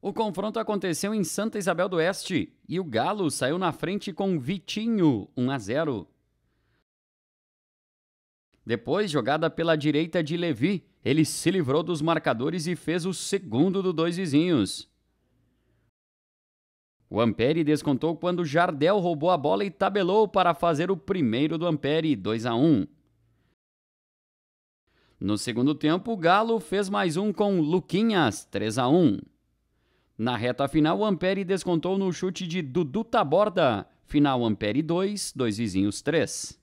O confronto aconteceu em Santa Isabel do Oeste e o Galo saiu na frente com Vitinho, 1 a 0. Depois, jogada pela direita de Levi, ele se livrou dos marcadores e fez o segundo dos dois vizinhos. O Ampere descontou quando Jardel roubou a bola e tabelou para fazer o primeiro do Ampere, 2 a 1. No segundo tempo, o Galo fez mais um com Luquinhas, 3 a 1. Na reta final, Ampere descontou no chute de Dudu Taborda. Final Ampere 2, dois vizinhos 3.